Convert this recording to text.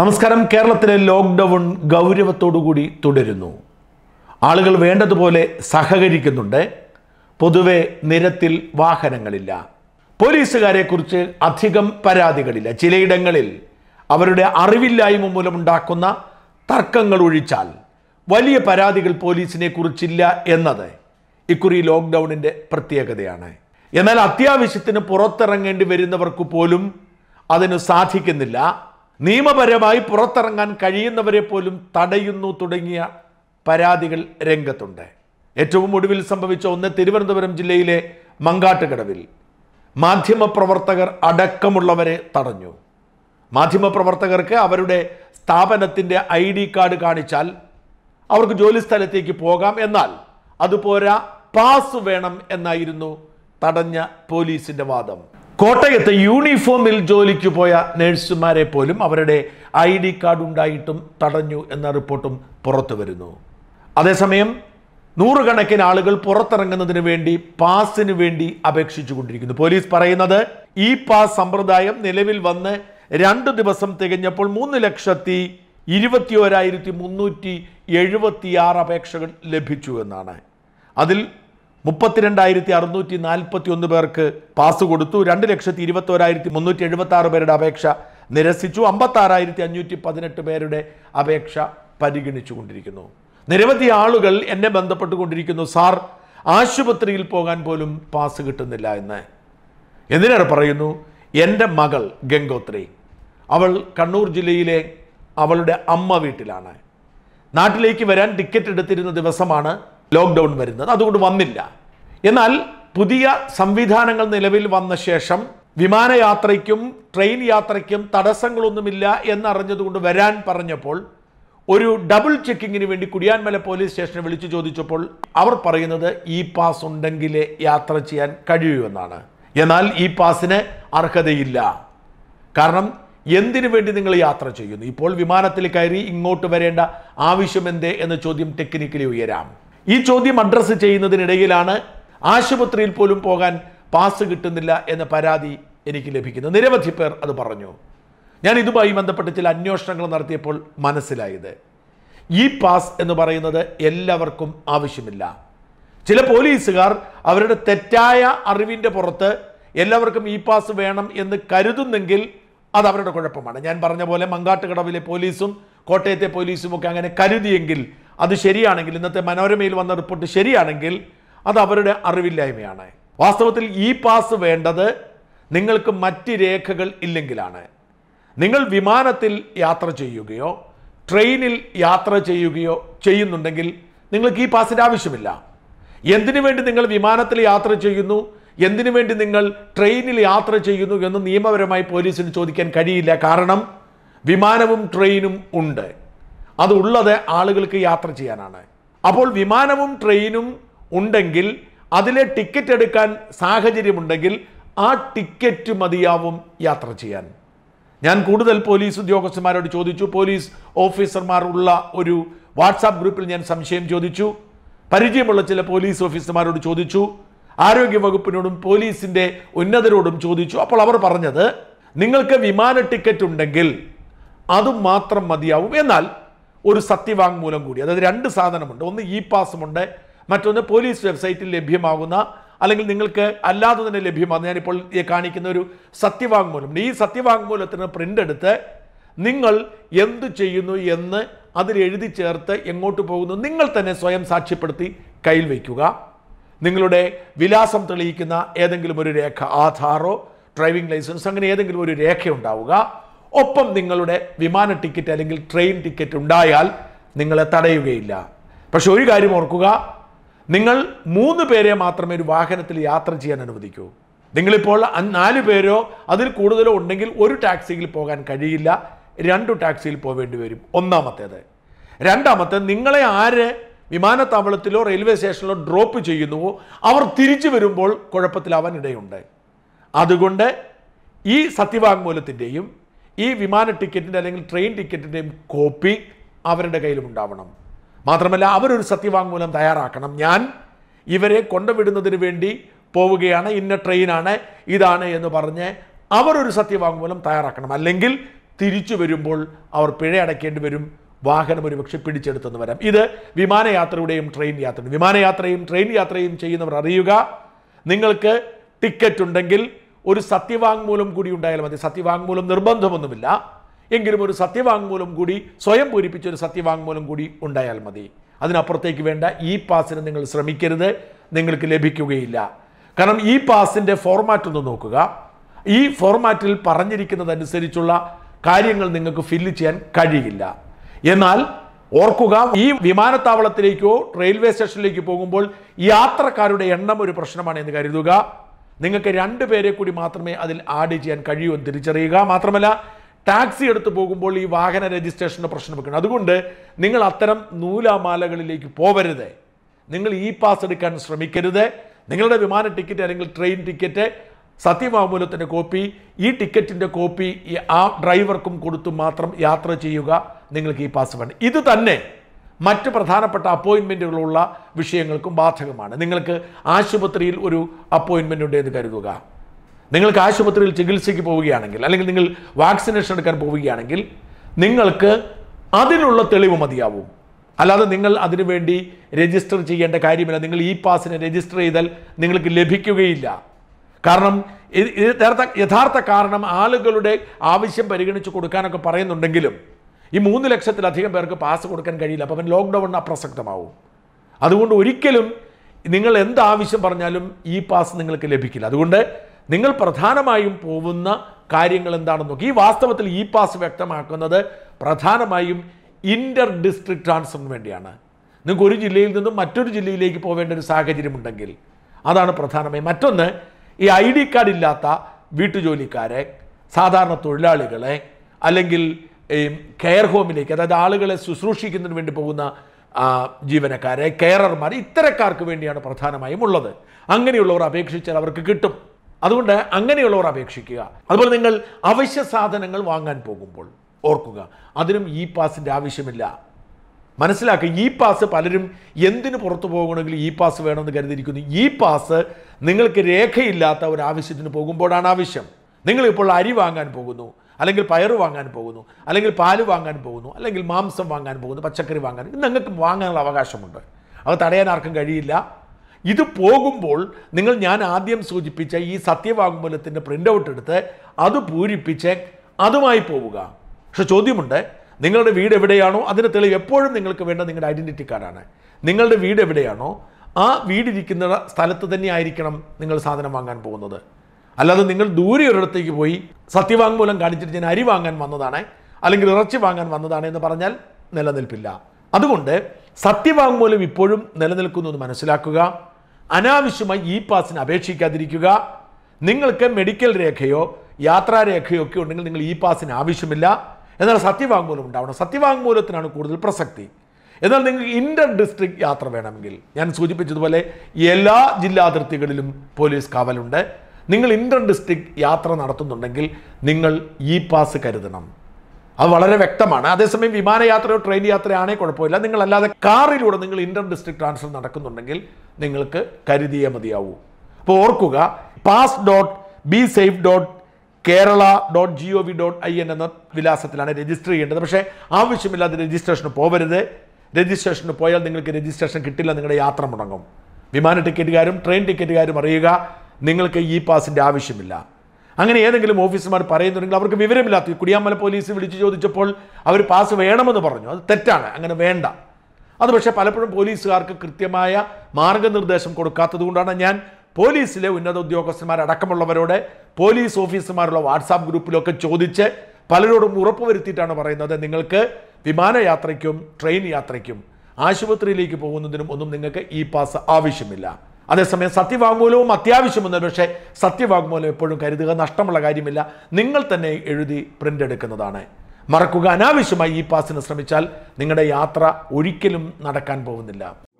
നമസ്കാരം കേരളത്തിലെ ലോക്ക്ഡൗൺ ഗൗരവത്തോടുകൂടി തുടരുന്നു ആളുകൾ വേണ്ടതുപോലെ സഹകരിക്കുന്നുണ്ട് പൊതുവെ നിരത്തിൽ വാഹനങ്ങളില്ല പോലീസുകാരെക്കുറിച്ച് അധികം പരാതികളില്ല ചിലയിടങ്ങളിൽ അവരുടെ അറിവില്ലായ്മ മൂലമുണ്ടാക്കുന്ന തർക്കങ്ങൾ ഒഴിച്ചാൽ വലിയ പരാതികൾ പോലീസിനെ കുറിച്ചില്ല എന്നത് ഇക്കുറി ലോക്ക്ഡൗണിൻ്റെ പ്രത്യേകതയാണ് എന്നാൽ അത്യാവശ്യത്തിന് പുറത്തിറങ്ങേണ്ടി വരുന്നവർക്ക് പോലും അതിന് സാധിക്കുന്നില്ല നിയമപരമായി പുറത്തിറങ്ങാൻ കഴിയുന്നവരെ പോലും തടയുന്നു തുടങ്ങിയ പരാതികൾ രംഗത്തുണ്ട് ഏറ്റവും ഒടുവിൽ സംഭവിച്ച ഒന്ന് തിരുവനന്തപുരം ജില്ലയിലെ മങ്കാട്ടുകടവിൽ മാധ്യമപ്രവർത്തകർ അടക്കമുള്ളവരെ തടഞ്ഞു മാധ്യമപ്രവർത്തകർക്ക് അവരുടെ സ്ഥാപനത്തിൻ്റെ ഐ ഡി കാർഡ് കാണിച്ചാൽ അവർക്ക് ജോലി സ്ഥലത്തേക്ക് പോകാം എന്നാൽ അതുപോരാ പാസ് വേണം എന്നായിരുന്നു തടഞ്ഞ പോലീസിൻ്റെ വാദം കോട്ടയത്ത് യൂണിഫോമിൽ ജോലിക്ക് പോയ നഴ്സുമാരെ പോലും അവരുടെ ഐ ഡി കാർഡ് ഉണ്ടായിട്ടും തടഞ്ഞു എന്ന റിപ്പോർട്ടും പുറത്തു വരുന്നു അതേസമയം നൂറുകണക്കിന് ആളുകൾ പുറത്തിറങ്ങുന്നതിന് വേണ്ടി പാസിന് വേണ്ടി അപേക്ഷിച്ചു കൊണ്ടിരിക്കുന്നു പോലീസ് പറയുന്നത് ഈ പാസ് സമ്പ്രദായം നിലവിൽ വന്ന് രണ്ട് ദിവസം തികഞ്ഞപ്പോൾ മൂന്ന് ലക്ഷത്തി ഇരുപത്തി ഒരായിരത്തി മുന്നൂറ്റി എഴുപത്തിയാറ് അപേക്ഷകൾ ലഭിച്ചു എന്നാണ് അതിൽ മുപ്പത്തിരണ്ടായിരത്തി അറുന്നൂറ്റി നാൽപ്പത്തി ഒന്ന് പേർക്ക് പാസ് കൊടുത്തു രണ്ട് ലക്ഷത്തി ഇരുപത്തോരായിരത്തി മുന്നൂറ്റി എഴുപത്തി ആറ് പേരുടെ അപേക്ഷ നിരസിച്ചു അമ്പത്താറായിരത്തി അഞ്ഞൂറ്റി പതിനെട്ട് പേരുടെ അപേക്ഷ പരിഗണിച്ചു കൊണ്ടിരിക്കുന്നു നിരവധി ആളുകൾ എന്നെ ബന്ധപ്പെട്ടുകൊണ്ടിരിക്കുന്നു സാർ ആശുപത്രിയിൽ പോകാൻ പോലും പാസ് കിട്ടുന്നില്ല എന്ന് എന്തിനേറെ പറയുന്നു എൻ്റെ മകൾ ഗംഗോത്രി അവൾ കണ്ണൂർ ജില്ലയിലെ അവളുടെ അമ്മ വീട്ടിലാണ് നാട്ടിലേക്ക് വരാൻ ടിക്കറ്റ് എടുത്തിരുന്ന ദിവസമാണ് ലോക്ക്ഡൗൺ വരുന്നത് അതുകൊണ്ട് വന്നില്ല എന്നാൽ പുതിയ സംവിധാനങ്ങൾ നിലവിൽ വന്ന ശേഷം വിമാനയാത്രയ്ക്കും ട്രെയിൻ യാത്രയ്ക്കും തടസ്സങ്ങളൊന്നുമില്ല എന്നറിഞ്ഞതുകൊണ്ട് വരാൻ പറഞ്ഞപ്പോൾ ഒരു ഡബിൾ ചെക്കിങ്ങിന് വേണ്ടി കുടിയാൻമല പോലീസ് സ്റ്റേഷനെ വിളിച്ചു ചോദിച്ചപ്പോൾ അവർ പറയുന്നത് ഇ പാസ് ഉണ്ടെങ്കിലേ യാത്ര ചെയ്യാൻ കഴിയൂ എന്നാണ് എന്നാൽ ഇ പാസിന് അർഹതയില്ല കാരണം എന്തിനു വേണ്ടി നിങ്ങൾ യാത്ര ചെയ്യുന്നു ഇപ്പോൾ വിമാനത്തിൽ കയറി ഇങ്ങോട്ട് വരേണ്ട ആവശ്യമെന്തേ എന്ന ചോദ്യം ടെക്നിക്കലി ഉയരാം ഈ ചോദ്യം അഡ്രസ്സ് ചെയ്യുന്നതിനിടയിലാണ് ആശുപത്രിയിൽ പോലും പോകാൻ പാസ് കിട്ടുന്നില്ല എന്ന പരാതി എനിക്ക് ലഭിക്കുന്നു നിരവധി പേർ അത് പറഞ്ഞു ഞാൻ ഇതുമായി ബന്ധപ്പെട്ട് ചില അന്വേഷണങ്ങൾ നടത്തിയപ്പോൾ മനസ്സിലായത് ഈ പാസ് എന്ന് പറയുന്നത് എല്ലാവർക്കും ആവശ്യമില്ല ചില പോലീസുകാർ അവരുടെ തെറ്റായ അറിവിൻ്റെ പുറത്ത് എല്ലാവർക്കും ഈ പാസ് വേണം എന്ന് കരുതുന്നെങ്കിൽ അത് അവരുടെ കുഴപ്പമാണ് ഞാൻ പറഞ്ഞ പോലെ മങ്കാട്ടുകടവിലെ പോലീസും കോട്ടയത്തെ പോലീസും ഒക്കെ അങ്ങനെ കരുതിയെങ്കിൽ അത് ശരിയാണെങ്കിൽ ഇന്നത്തെ മനോരമയിൽ വന്ന റിപ്പോർട്ട് ശരിയാണെങ്കിൽ അത് അവരുടെ അറിവില്ലായ്മയാണ് വാസ്തവത്തിൽ ഈ പാസ് വേണ്ടത് നിങ്ങൾക്ക് മറ്റ് രേഖകൾ ഇല്ലെങ്കിലാണ് നിങ്ങൾ വിമാനത്തിൽ യാത്ര ചെയ്യുകയോ ട്രെയിനിൽ യാത്ര ചെയ്യുകയോ ചെയ്യുന്നുണ്ടെങ്കിൽ നിങ്ങൾക്ക് ഈ പാസിൻ്റെ ആവശ്യമില്ല എന്തിനു വേണ്ടി നിങ്ങൾ വിമാനത്തിൽ യാത്ര ചെയ്യുന്നു എന്തിനു വേണ്ടി നിങ്ങൾ ട്രെയിനിൽ യാത്ര ചെയ്യുന്നു എന്ന് നിയമപരമായി പോലീസിന് ചോദിക്കാൻ കഴിയില്ല കാരണം വിമാനവും ട്രെയിനും ഉണ്ട് അതുള്ളത് ആളുകൾക്ക് യാത്ര ചെയ്യാനാണ് അപ്പോൾ വിമാനവും ട്രെയിനും ഉണ്ടെങ്കിൽ അതിലെ ടിക്കറ്റ് എടുക്കാൻ സാഹചര്യമുണ്ടെങ്കിൽ ആ ടിക്കറ്റ് മതിയാവും യാത്ര ചെയ്യാൻ ഞാൻ കൂടുതൽ പോലീസ് ഉദ്യോഗസ്ഥന്മാരോട് ചോദിച്ചു പോലീസ് ഓഫീസർമാർ ഉള്ള ഒരു വാട്സാപ്പ് ഗ്രൂപ്പിൽ ഞാൻ സംശയം ചോദിച്ചു പരിചയമുള്ള ചില പോലീസ് ഓഫീസർമാരോട് ചോദിച്ചു ആരോഗ്യവകുപ്പിനോടും പോലീസിൻ്റെ ഉന്നതരോടും ചോദിച്ചു അപ്പോൾ അവർ പറഞ്ഞത് നിങ്ങൾക്ക് വിമാന ടിക്കറ്റ് ഉണ്ടെങ്കിൽ അതും മാത്രം മതിയാവും എന്നാൽ ഒരു സത്യവാങ്മൂലം കൂടി അതായത് രണ്ട് സാധനമുണ്ട് ഒന്ന് ഇ പാസുമുണ്ട് മറ്റൊന്ന് പോലീസ് വെബ്സൈറ്റിൽ ലഭ്യമാകുന്ന അല്ലെങ്കിൽ നിങ്ങൾക്ക് അല്ലാതെ തന്നെ ലഭ്യമാണ് ഞാനിപ്പോൾ കാണിക്കുന്ന ഒരു സത്യവാങ്മൂലം ഈ സത്യവാങ്മൂലത്തിന് പ്രിന്റ് എടുത്ത് നിങ്ങൾ എന്തു ചെയ്യുന്നു എന്ന് അതിൽ എഴുതി ചേർത്ത് എങ്ങോട്ട് പോകുന്നു നിങ്ങൾ തന്നെ സ്വയം സാക്ഷ്യപ്പെടുത്തി കയ്യിൽ വയ്ക്കുക നിങ്ങളുടെ വിലാസം തെളിയിക്കുന്ന ഏതെങ്കിലും ഒരു രേഖ ആധാറോ ഡ്രൈവിംഗ് ലൈസൻസ് അങ്ങനെ ഏതെങ്കിലും ഒരു രേഖ ഉണ്ടാവുക ഒപ്പം നിങ്ങളുടെ വിമാന ടിക്കറ്റ് അല്ലെങ്കിൽ ട്രെയിൻ ടിക്കറ്റ് ഉണ്ടായാൽ നിങ്ങളെ തടയുകയില്ല പക്ഷെ ഒരു കാര്യം ഓർക്കുക നിങ്ങൾ മൂന്ന് പേരെ മാത്രമേ ഒരു വാഹനത്തിൽ യാത്ര ചെയ്യാൻ അനുവദിക്കൂ നിങ്ങളിപ്പോൾ നാല് പേരോ അതിൽ കൂടുതലോ ഉണ്ടെങ്കിൽ ഒരു ടാക്സിയിൽ പോകാൻ കഴിയില്ല രണ്ടു ടാക്സിയിൽ പോവേണ്ടി വരും ഒന്നാമത്തേത് രണ്ടാമത്തേത് നിങ്ങളെ ആര് വിമാനത്താവളത്തിലോ റെയിൽവേ സ്റ്റേഷനിലോ ഡ്രോപ്പ് ചെയ്യുന്നുവോ അവർ തിരിച്ചു വരുമ്പോൾ കുഴപ്പത്തിലാവാൻ ഇടയുണ്ട് അതുകൊണ്ട് ഈ സത്യവാങ്മൂലത്തിൻ്റെയും ഈ വിമാന ടിക്കറ്റിൻ്റെ അല്ലെങ്കിൽ ട്രെയിൻ ടിക്കറ്റിൻ്റെയും കോപ്പി അവരുടെ കയ്യിലും ഉണ്ടാവണം മാത്രമല്ല അവരൊരു സത്യവാങ്മൂലം തയ്യാറാക്കണം ഞാൻ ഇവരെ കൊണ്ടുവിടുന്നതിന് വേണ്ടി പോവുകയാണ് ഇന്ന ട്രെയിനാണ് ഇതാണ് എന്ന് പറഞ്ഞ് അവരൊരു സത്യവാങ്മൂലം തയ്യാറാക്കണം അല്ലെങ്കിൽ തിരിച്ചു വരുമ്പോൾ അവർ പിഴ അടയ്ക്കേണ്ടി വരും വാഹനം ഒരുപക്ഷെ പിടിച്ചെടുത്തെന്ന് വരാം ഇത് വിമാനയാത്രയുടെയും ട്രെയിൻ യാത്രയും വിമാനയാത്രയും ട്രെയിൻ യാത്രയും ചെയ്യുന്നവർ അറിയുക നിങ്ങൾക്ക് ടിക്കറ്റ് ഉണ്ടെങ്കിൽ ഒരു സത്യവാങ്മൂലം കൂടി ഉണ്ടായാലും മതി സത്യവാങ്മൂലം നിർബന്ധമൊന്നുമില്ല എങ്കിലും ഒരു സത്യവാങ്മൂലം കൂടി സ്വയം പൂരിപ്പിച്ച ഒരു സത്യവാങ്മൂലം കൂടി ഉണ്ടായാൽ മതി അതിനപ്പുറത്തേക്ക് വേണ്ട ഇ പാസിന് നിങ്ങൾ ശ്രമിക്കരുത് നിങ്ങൾക്ക് ലഭിക്കുകയില്ല കാരണം ഇ പാസിൻ്റെ ഫോർമാറ്റ് ഒന്ന് നോക്കുക ഈ ഫോർമാറ്റിൽ പറഞ്ഞിരിക്കുന്നതനുസരിച്ചുള്ള കാര്യങ്ങൾ നിങ്ങൾക്ക് ഫില്ല് ചെയ്യാൻ കഴിയില്ല എന്നാൽ ഓർക്കുക ഈ വിമാനത്താവളത്തിലേക്കോ റെയിൽവേ സ്റ്റേഷനിലേക്ക് പോകുമ്പോൾ യാത്രക്കാരുടെ എണ്ണം ഒരു പ്രശ്നമാണ് എന്ന് കരുതുക നിങ്ങൾക്ക് രണ്ട് പേരെ കൂടി മാത്രമേ അതിൽ ആഡ് ചെയ്യാൻ കഴിയൂ എന്ന് തിരിച്ചറിയുക മാത്രമല്ല ടാക്സി എടുത്ത് പോകുമ്പോൾ ഈ വാഹന രജിസ്ട്രേഷൻ്റെ പ്രശ്നം വെക്കണം അതുകൊണ്ട് നിങ്ങൾ അത്തരം നൂലാമാലകളിലേക്ക് പോവരുത് നിങ്ങൾ ഇ പാസ് എടുക്കാൻ ശ്രമിക്കരുത് നിങ്ങളുടെ വിമാന ടിക്കറ്റ് അല്ലെങ്കിൽ ട്രെയിൻ ടിക്കറ്റ് സത്യവാങ്മൂലത്തിൻ്റെ കോപ്പി ഈ ടിക്കറ്റിൻ്റെ കോപ്പി ആ ഡ്രൈവർക്കും കൊടുത്തു മാത്രം യാത്ര ചെയ്യുക നിങ്ങൾക്ക് ഈ പാസ് വേണം ഇത് തന്നെ മറ്റ് പ്രധാനപ്പെട്ട അപ്പോയിൻമെൻറ്റുകളുള്ള വിഷയങ്ങൾക്കും ബാധകമാണ് നിങ്ങൾക്ക് ആശുപത്രിയിൽ ഒരു അപ്പോയിൻമെൻ്റ് ഉണ്ട് എന്ന് കരുതുക നിങ്ങൾക്ക് ആശുപത്രിയിൽ ചികിത്സയ്ക്ക് പോവുകയാണെങ്കിൽ അല്ലെങ്കിൽ നിങ്ങൾ വാക്സിനേഷൻ എടുക്കാൻ പോവുകയാണെങ്കിൽ നിങ്ങൾക്ക് അതിനുള്ള തെളിവ് മതിയാവും അല്ലാതെ നിങ്ങൾ അതിനുവേണ്ടി രജിസ്റ്റർ ചെയ്യേണ്ട കാര്യമില്ല നിങ്ങൾ ഈ പാസിനെ രജിസ്റ്റർ ചെയ്താൽ നിങ്ങൾക്ക് ലഭിക്കുകയില്ല കാരണം യഥാർത്ഥ യഥാർത്ഥ കാരണം ആളുകളുടെ ആവശ്യം പരിഗണിച്ച് കൊടുക്കാനൊക്കെ പറയുന്നുണ്ടെങ്കിലും ഈ മൂന്ന് ലക്ഷത്തിലധികം പേർക്ക് പാസ് കൊടുക്കാൻ കഴിയില്ല അപ്പം ലോക്ക്ഡൗൺ അപ്രസക്തമാവും അതുകൊണ്ട് ഒരിക്കലും നിങ്ങൾ എന്താവശ്യം പറഞ്ഞാലും ഈ പാസ് നിങ്ങൾക്ക് ലഭിക്കില്ല അതുകൊണ്ട് നിങ്ങൾ പ്രധാനമായും പോകുന്ന കാര്യങ്ങൾ എന്താണെന്ന് നോക്കി ഈ വാസ്തവത്തിൽ ഈ പാസ് വ്യക്തമാക്കുന്നത് പ്രധാനമായും ഇൻ്റർ ഡിസ്ട്രിക്ട് ട്രാൻസ്ഫറിന് വേണ്ടിയാണ് നിങ്ങൾക്ക് ഒരു ജില്ലയിൽ നിന്നും മറ്റൊരു ജില്ലയിലേക്ക് പോവേണ്ട ഒരു സാഹചര്യമുണ്ടെങ്കിൽ അതാണ് പ്രധാനമായും മറ്റൊന്ന് ഈ ഐ ഡി കാർഡ് ഇല്ലാത്ത വീട്ടുജോലിക്കാരെ സാധാരണ തൊഴിലാളികളെ അല്ലെങ്കിൽ ഈ കെയർ ഹോമിലേക്ക് അതായത് ആളുകളെ ശുശ്രൂഷിക്കുന്നതിന് വേണ്ടി പോകുന്ന ജീവനക്കാരെ കെയറർമാർ ഇത്തരക്കാർക്ക് വേണ്ടിയാണ് പ്രധാനമായും ഉള്ളത് അങ്ങനെയുള്ളവർ അപേക്ഷിച്ചാൽ അവർക്ക് കിട്ടും അതുകൊണ്ട് അങ്ങനെയുള്ളവർ അപേക്ഷിക്കുക അതുപോലെ നിങ്ങൾ അവശ്യ സാധനങ്ങൾ വാങ്ങാൻ പോകുമ്പോൾ ഓർക്കുക അതിനും ഇ പാസിൻ്റെ ആവശ്യമില്ല മനസ്സിലാക്കുക ഇ പാസ് പലരും എന്തിനു പുറത്തു പോകണമെങ്കിൽ ഇ പാസ് വേണമെന്ന് കരുതിയിരിക്കുന്നു ഇ പാസ് നിങ്ങൾക്ക് രേഖയില്ലാത്ത ഒരു ആവശ്യത്തിന് പോകുമ്പോഴാണ് ആവശ്യം നിങ്ങളിപ്പോൾ അരി വാങ്ങാൻ പോകുന്നു അല്ലെങ്കിൽ പയറ് വാങ്ങാൻ പോകുന്നു അല്ലെങ്കിൽ പാല് വാങ്ങാൻ പോകുന്നു അല്ലെങ്കിൽ മാംസം വാങ്ങാൻ പോകുന്നു പച്ചക്കറി വാങ്ങാൻ ഇത് നിങ്ങൾക്ക് വാങ്ങാനുള്ള അവകാശമുണ്ട് അത് തടയാൻ ആർക്കും കഴിയില്ല ഇത് പോകുമ്പോൾ നിങ്ങൾ ഞാൻ ആദ്യം സൂചിപ്പിച്ച ഈ സത്യവാങ്മൂലത്തിൻ്റെ പ്രിൻ്റ് ഔട്ട് എടുത്ത് അത് പൂരിപ്പിച്ച് അതുമായി പോവുക പക്ഷെ ചോദ്യമുണ്ട് നിങ്ങളുടെ വീട് എവിടെയാണോ അതിന് തെളിവ് എപ്പോഴും നിങ്ങൾക്ക് വേണ്ട നിങ്ങളുടെ ഐഡൻറ്റിറ്റി കാർഡാണ് നിങ്ങളുടെ വീട് എവിടെയാണോ ആ വീടിരിക്കുന്ന സ്ഥലത്ത് തന്നെ ആയിരിക്കണം നിങ്ങൾ സാധനം വാങ്ങാൻ പോകുന്നത് അല്ലാതെ നിങ്ങൾ ദൂരെ ഒരിടത്തേക്ക് പോയി സത്യവാങ്മൂലം കാണിച്ചിട്ട് ഞാൻ അരി വാങ്ങാൻ വന്നതാണ് അല്ലെങ്കിൽ ഇറച്ചി വാങ്ങാൻ വന്നതാണ് എന്ന് പറഞ്ഞാൽ നിലനിൽപ്പില്ല അതുകൊണ്ട് സത്യവാങ്മൂലം ഇപ്പോഴും നിലനിൽക്കുന്നു എന്ന് മനസ്സിലാക്കുക അനാവശ്യമായി ഇ പാസിന് അപേക്ഷിക്കാതിരിക്കുക നിങ്ങൾക്ക് മെഡിക്കൽ രേഖയോ യാത്രാരേഖയോ ഒക്കെ ഉണ്ടെങ്കിൽ നിങ്ങൾ ഇ പാസിന് ആവശ്യമില്ല എന്നാൽ സത്യവാങ്മൂലം ഉണ്ടാവണം സത്യവാങ്മൂലത്തിനാണ് കൂടുതൽ പ്രസക്തി എന്നാൽ നിങ്ങൾക്ക് ഇൻ്റർ ഡിസ്ട്രിക്ട് യാത്ര വേണമെങ്കിൽ ഞാൻ സൂചിപ്പിച്ചതുപോലെ എല്ലാ ജില്ലാതിർത്തികളിലും പോലീസ് കാവലുണ്ട് നിങ്ങൾ ഇൻ്റർ ഡിസ്ട്രിക്ട് യാത്ര നടത്തുന്നുണ്ടെങ്കിൽ നിങ്ങൾ ഇ e പാസ് കരുതണം അത് വളരെ വ്യക്തമാണ് അതേസമയം വിമാനയാത്രയോ ട്രെയിൻ യാത്രയാണേ കുഴപ്പമില്ല നിങ്ങളല്ലാതെ കാറിലൂടെ നിങ്ങൾ ഇൻ്റർ ഡിസ്ട്രിക്ട് ട്രാൻസ്ഫർ നടക്കുന്നുണ്ടെങ്കിൽ നിങ്ങൾക്ക് കരുതിയേ മതിയാവൂ അപ്പോൾ ഓർക്കുക pass dot B safe dot Kerala dot G O V dot I N എന്ന വിലാസത്തിലാണ് രജിസ്റ്റർ ചെയ്യേണ്ടത് പക്ഷേ ആവശ്യമില്ലാതെ രജിസ്ട്രേഷന് പോവരുത് രജിസ്ട്രേഷന് പോയാൽ നിങ്ങൾക്ക് രജിസ്ട്രേഷൻ കിട്ടില്ല നിങ്ങളുടെ യാത്ര മുടങ്ങും വിമാന ടിക്കറ്റുകാരും ട്രെയിൻ ടിക്കറ്റുകാരും അറിയുക നിങ്ങൾക്ക് ഈ പാസിൻ്റെ ആവശ്യമില്ല അങ്ങനെ ഏതെങ്കിലും ഓഫീസർമാർ പറയുന്നുണ്ടെങ്കിൽ അവർക്ക് വിവരമില്ലാത്ത കുടിയാമല പോലീസ് വിളിച്ചു ചോദിച്ചപ്പോൾ അവർ പാസ് വേണമെന്ന് പറഞ്ഞു അത് തെറ്റാണ് അങ്ങനെ വേണ്ട അത് പക്ഷേ പലപ്പോഴും പോലീസുകാർക്ക് കൃത്യമായ മാർഗനിർദ്ദേശം കൊടുക്കാത്തത് കൊണ്ടാണ് ഞാൻ പോലീസിലെ ഉന്നത ഉദ്യോഗസ്ഥന്മാരടക്കമുള്ളവരോട് പോലീസ് ഓഫീസർമാരുള്ള വാട്സാപ്പ് ഗ്രൂപ്പിലൊക്കെ ചോദിച്ച് പലരോടും ഉറപ്പുവരുത്തിയിട്ടാണ് പറയുന്നത് നിങ്ങൾക്ക് വിമാനയാത്രയ്ക്കും ട്രെയിൻ യാത്രയ്ക്കും ആശുപത്രിയിലേക്ക് പോകുന്നതിനും ഒന്നും നിങ്ങൾക്ക് ഇ പാസ് ആവശ്യമില്ല അതേസമയം സത്യവാങ്മൂലവും അത്യാവശ്യമെന്ന് പക്ഷേ സത്യവാങ്മൂലം എപ്പോഴും കരുതുക നഷ്ടമുള്ള കാര്യമില്ല നിങ്ങൾ തന്നെ എഴുതി പ്രിൻ്റ് എടുക്കുന്നതാണ് മറക്കുക അനാവശ്യമായി ഈ പാസിന് ശ്രമിച്ചാൽ നിങ്ങളുടെ യാത്ര ഒരിക്കലും നടക്കാൻ പോകുന്നില്ല